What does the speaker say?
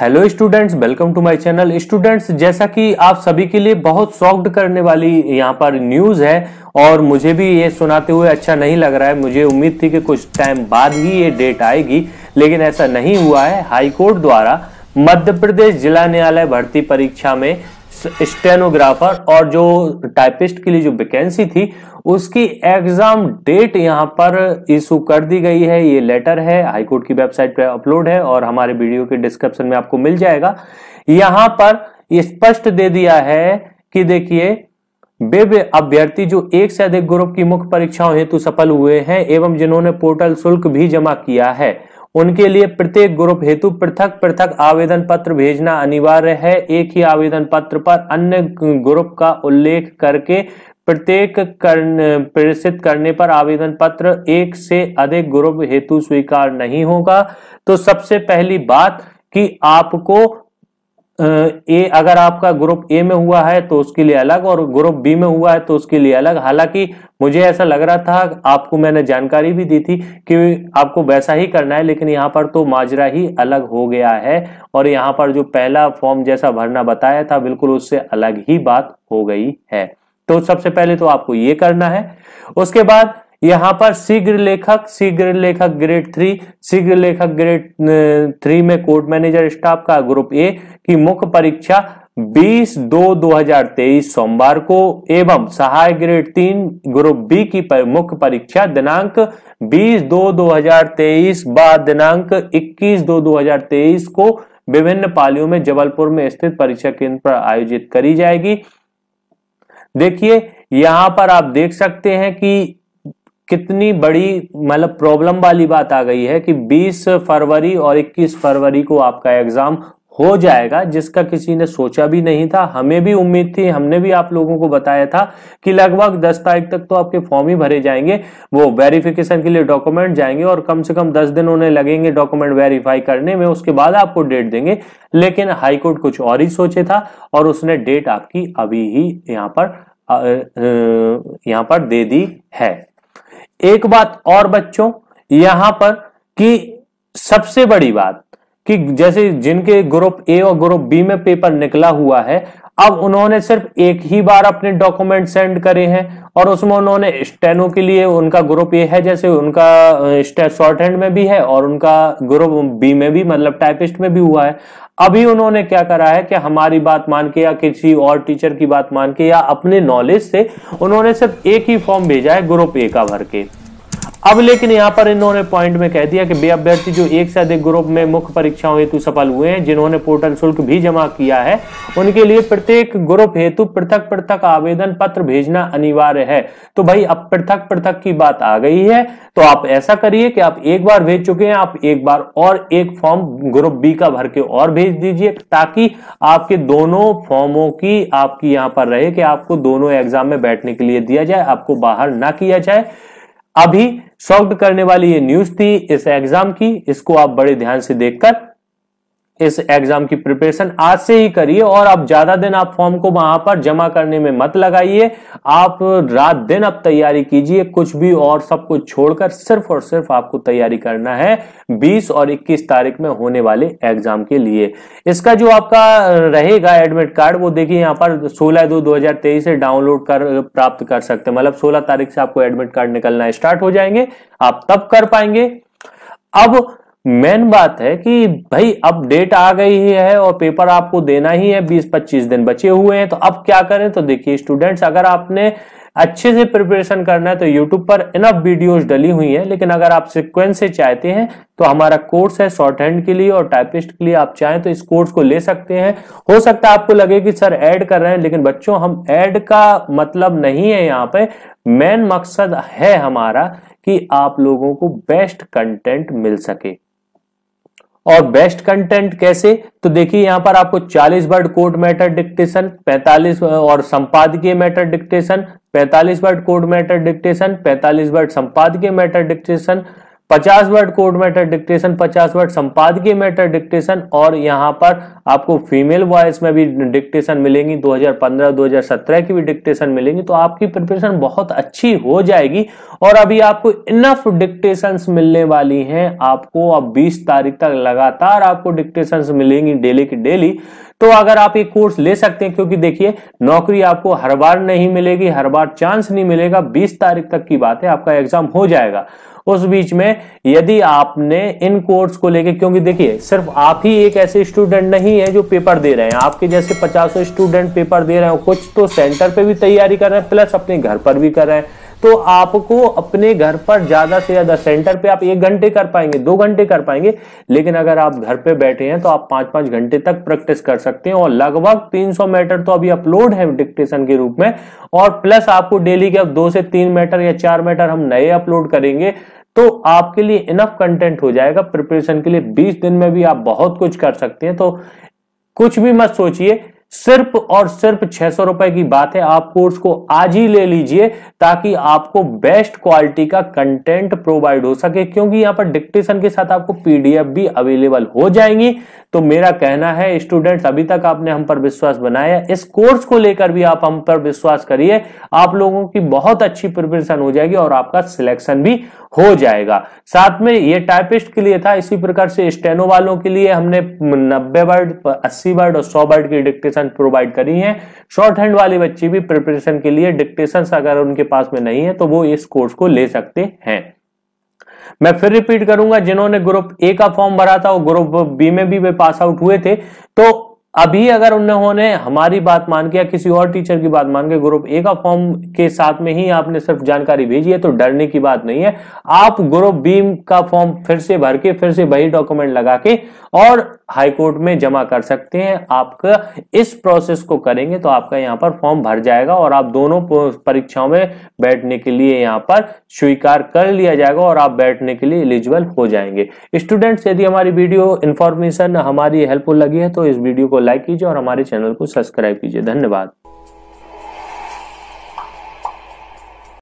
hello students welcome to my channel students जैसा कि आप सभी के लिए बहुत सॉफ्ट करने वाली यहाँ पर न्यूज़ है और मुझे भी ये सुनाते हुए अच्छा नहीं लग रहा है मुझे उम्मीद थी कि कुछ टाइम बाद ही ये डेट आएगी लेकिन ऐसा नहीं हुआ है हाईकोर्ट द्वारा मध्य प्रदेश जिला न्यायालय भर्ती परीक्षा में स्टेनोग्राफर और जो टाइपिस्ट के लिए जो वैकेंसी थी उसकी एग्जाम डेट यहां पर इशू कर दी गई है ये लेटर है हाईकोर्ट की वेबसाइट पे अपलोड है और हमारे वीडियो के डिस्क्रिप्शन में आपको मिल जाएगा यहां पर स्पष्ट दे दिया है कि देखिए वे अभ्यर्थी जो एक से अधिक ग्रुप की मुख्य परीक्षाओं हेतु सफल हुए हैं एवं जिन्होंने पोर्टल शुल्क भी जमा किया है उनके लिए प्रत्येक ग्रुप हेतु पृथक पृथक आवेदन पत्र भेजना अनिवार्य है एक ही आवेदन पत्र पर अन्य ग्रुप का उल्लेख करके प्रत्येक प्रेषित करने पर आवेदन पत्र एक से अधिक ग्रुप हेतु स्वीकार नहीं होगा तो सबसे पहली बात कि आपको ए अगर आपका ग्रुप ए में हुआ है तो उसके लिए अलग और ग्रुप बी में हुआ है तो उसके लिए अलग हालांकि मुझे ऐसा लग रहा था आपको मैंने जानकारी भी दी थी कि आपको वैसा ही करना है लेकिन यहाँ पर तो माजरा ही अलग हो गया है और यहाँ पर जो पहला फॉर्म जैसा भरना बताया था बिल्कुल उससे अलग ही बात हो गई है तो सबसे पहले तो आपको ये करना है उसके बाद यहां पर शीघ्र लेखक शीघ्र लेखक ग्रेड थ्री शीघ्र लेखक ग्रेड थ्री में कोर्ट मैनेजर स्टाफ का ग्रुप ए की मुख्य परीक्षा 20 दो 2023 सोमवार को एवं सहायक ग्रेड तीन ग्रुप बी की मुख्य परीक्षा दिनांक 20 दो 2023 व दिनांक 21 दो 2023 को विभिन्न पालियों में जबलपुर में स्थित परीक्षा केंद्र पर आयोजित करी जाएगी देखिए यहां पर आप देख सकते हैं कि कितनी बड़ी मतलब प्रॉब्लम वाली बात आ गई है कि 20 फरवरी और 21 फरवरी को आपका एग्जाम हो जाएगा जिसका किसी ने सोचा भी नहीं था हमें भी उम्मीद थी हमने भी आप लोगों को बताया था कि लगभग 10 तारीख तक तो आपके फॉर्म ही भरे जाएंगे वो वेरिफिकेशन के लिए डॉक्यूमेंट जाएंगे और कम से कम 10 दिन उन्हें लगेंगे डॉक्यूमेंट वेरीफाई करने में उसके बाद आपको डेट देंगे लेकिन हाईकोर्ट कुछ और ही सोचे था और उसने डेट आपकी अभी ही यहाँ पर यहाँ पर दे दी है एक बात और बच्चों यहां पर कि सबसे बड़ी बात कि जैसे जिनके ग्रुप ए और ग्रुप बी में पेपर निकला हुआ है अब उन्होंने सिर्फ एक ही बार अपने डॉक्यूमेंट सेंड करे हैं और उसमें उन्होंने स्टेनो के लिए उनका ग्रुप ए है जैसे उनका शॉर्ट हैंड में भी है और उनका ग्रुप बी में भी मतलब टाइपिस्ट में भी हुआ है अभी उन्होंने क्या करा है कि हमारी बात मान के या किसी और टीचर की बात मान के या अपने नॉलेज से उन्होंने सिर्फ एक ही फॉर्म भेजा है ग्रुप ए का भर के अब लेकिन यहां पर इन्होंने पॉइंट में कह दिया कि बे अभ्यर्थी जो एक से अधिक ग्रुप में मुख्य परीक्षाओं हेतु सफल हुए हैं जिन्होंने पोर्टल शुल्क भी जमा किया है उनके लिए प्रत्येक ग्रुप हेतु पृथक पृथक आवेदन पत्र भेजना अनिवार्य है तो भाई अब पृथक पृथक की बात आ गई है तो आप ऐसा करिए कि आप एक बार भेज चुके हैं आप एक बार और एक फॉर्म ग्रुप बी का भर के और भेज दीजिए ताकि आपके दोनों फॉर्मों की आपकी यहां पर रहे कि आपको दोनों एग्जाम में बैठने के लिए दिया जाए आपको बाहर ना किया जाए अभी सॉल्व करने वाली ये न्यूज थी इस एग्जाम की इसको आप बड़े ध्यान से देखकर इस एग्जाम की प्रिपरेशन आज से ही करिए और आप ज्यादा दिन आप फॉर्म को वहां पर जमा करने में मत लगाइए आप रात दिन आप तैयारी कीजिए कुछ भी और सब कुछ छोड़कर सिर्फ और सिर्फ आपको तैयारी करना है 20 और 21 तारीख में होने वाले एग्जाम के लिए इसका जो आपका रहेगा एडमिट कार्ड वो देखिए यहाँ पर सोलह दो दो से डाउनलोड कर प्राप्त कर सकते मतलब सोलह तारीख से आपको एडमिट कार्ड निकलना स्टार्ट हो जाएंगे आप तब कर पाएंगे अब मेन बात है कि भाई अब डेट आ गई है और पेपर आपको देना ही है 20-25 दिन बचे हुए हैं तो अब क्या करें तो देखिए स्टूडेंट्स अगर आपने अच्छे से प्रिपरेशन करना है तो यूट्यूब पर इनफ वीडियोस डली हुई हैं लेकिन अगर आप सिक्वेंस से चाहते हैं तो हमारा कोर्स है शॉर्ट हैंड के लिए और टाइपिस्ट के लिए आप चाहें तो इस कोर्स को ले सकते हैं हो सकता है आपको लगे कि सर ऐड कर रहे हैं लेकिन बच्चों हम ऐड का मतलब नहीं है यहाँ पे मेन मकसद है हमारा कि आप लोगों को बेस्ट कंटेंट मिल सके और बेस्ट कंटेंट कैसे तो देखिए यहां पर आपको 40 वर्ड कोड मैटर डिक्टेशन 45 और संपादकीय matter dictation 45 word code matter dictation 45 word संपादकीय matter dictation 50 word code matter dictation 50 word संपादकीय मैटर डिक्टेशन और यहाँ पर आपको फीमेल वॉइस में भी डिक्टेशन मिलेंगी 2015-2017 की भी डिक्टेशन मिलेंगी तो आपकी प्रिपरेशन बहुत अच्छी हो जाएगी और अभी आपको इनफ डिक्टेशन मिलने वाली हैं आपको अब 20 तारीख तक लगातार आपको डिक्टेशन मिलेंगी डेली की डेली तो अगर आप ये कोर्स ले सकते हैं क्योंकि देखिए नौकरी आपको हर बार नहीं मिलेगी हर बार चांस नहीं मिलेगा बीस तारीख तक की बात है आपका एग्जाम हो जाएगा उस बीच में यदि आपने इन कोर्स को लेके क्योंकि देखिए सिर्फ आप ही एक ऐसे स्टूडेंट नहीं है जो पेपर दे रहे हैं आपके जैसे पचासों स्टूडेंट पेपर दे रहे हैं कुछ तो सेंटर पे भी तैयारी कर रहे हैं प्लस अपने घर पर भी कर रहे हैं तो आपको अपने घर पर ज्यादा से ज्यादा सेंटर पे आप एक घंटे कर पाएंगे दो घंटे कर पाएंगे लेकिन अगर आप घर पे बैठे हैं तो आप पांच पांच घंटे तक प्रैक्टिस कर सकते हैं और लगभग 300 मीटर तो अभी अपलोड है डिक्टेशन के रूप में और प्लस आपको डेली के अब दो से तीन मीटर या चार मीटर हम नए अपलोड करेंगे तो आपके लिए इनफ कंटेंट हो जाएगा प्रिपरेशन के लिए बीस दिन में भी आप बहुत कुछ कर सकते हैं तो कुछ भी मत सोचिए सिर्फ और सिर्फ छह सौ रुपए की बात है आप कोर्स को आज ही ले लीजिए ताकि आपको बेस्ट क्वालिटी का कंटेंट प्रोवाइड हो सके क्योंकि यहां पर डिक्टेशन के साथ आपको पीडीएफ भी अवेलेबल हो जाएंगी तो मेरा कहना है स्टूडेंट्स अभी तक आपने हम पर विश्वास बनाया इस कोर्स को लेकर भी आप हम पर विश्वास करिए आप लोगों की बहुत अच्छी प्रिपरेशन हो जाएगी और आपका सिलेक्शन भी हो जाएगा साथ में ये टाइपिस्ट के लिए था इसी प्रकार से स्टेनो वालों के लिए हमने नब्बे वर्ड अस्सी वर्ड और सौ वर्ड की डिक्टेशन प्रोवाइड करी है शॉर्ट हैंड वाली बच्ची भी प्रिपरेशन के लिए डिक्टेशन अगर उनके पास में नहीं है तो वो इस कोर्स को ले सकते हैं मैं फिर रिपीट करूंगा जिन्होंने ग्रुप ए का फॉर्म भरा था और ग्रुप बी में भी वे पास आउट हुए थे तो अभी अगर उन्होंने हमारी बात मान के या किसी और टीचर की बात मान के ग्रुप ए का फॉर्म के साथ में ही आपने सिर्फ जानकारी भेजी है तो डरने की बात नहीं है आप ग्रुप बी का फॉर्म फिर से भर के फिर से वही डॉक्यूमेंट लगा के और हाई कोर्ट में जमा कर सकते हैं आपका इस प्रोसेस को करेंगे तो आपका यहाँ पर फॉर्म भर जाएगा और आप दोनों परीक्षाओं में बैठने के लिए यहाँ पर स्वीकार कर लिया जाएगा और आप बैठने के लिए एलिजिबल हो जाएंगे स्टूडेंट्स यदि हमारी वीडियो इन्फॉर्मेशन हमारी हेल्पफुल लगी है तो इस वीडियो को लाइक कीजिए और हमारे चैनल को सब्सक्राइब कीजिए धन्यवाद